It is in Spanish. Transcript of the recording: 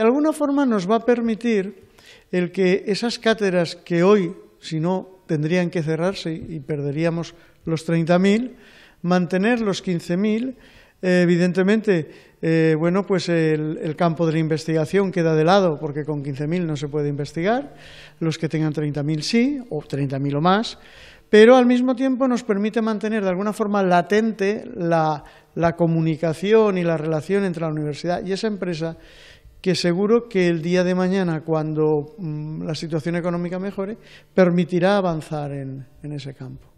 de alguna forma nos va a permitir el que esas cátedras que hoy, si no, tendrían que cerrarse y perderíamos los 30.000, mantener los 15.000, evidentemente, eh, bueno, pues el, campo de la investigación queda de lado porque con 15.000 no se puede investigar, los que tengan 30.000 sí, o 30.000 o más, pero al mismo tiempo nos permite mantener de alguna forma latente la comunicación y la relación entre la universidad y esa empresa que seguro que el día de mañana, cuando mm, la situación económica mejore, permitirá avanzar en ese campo.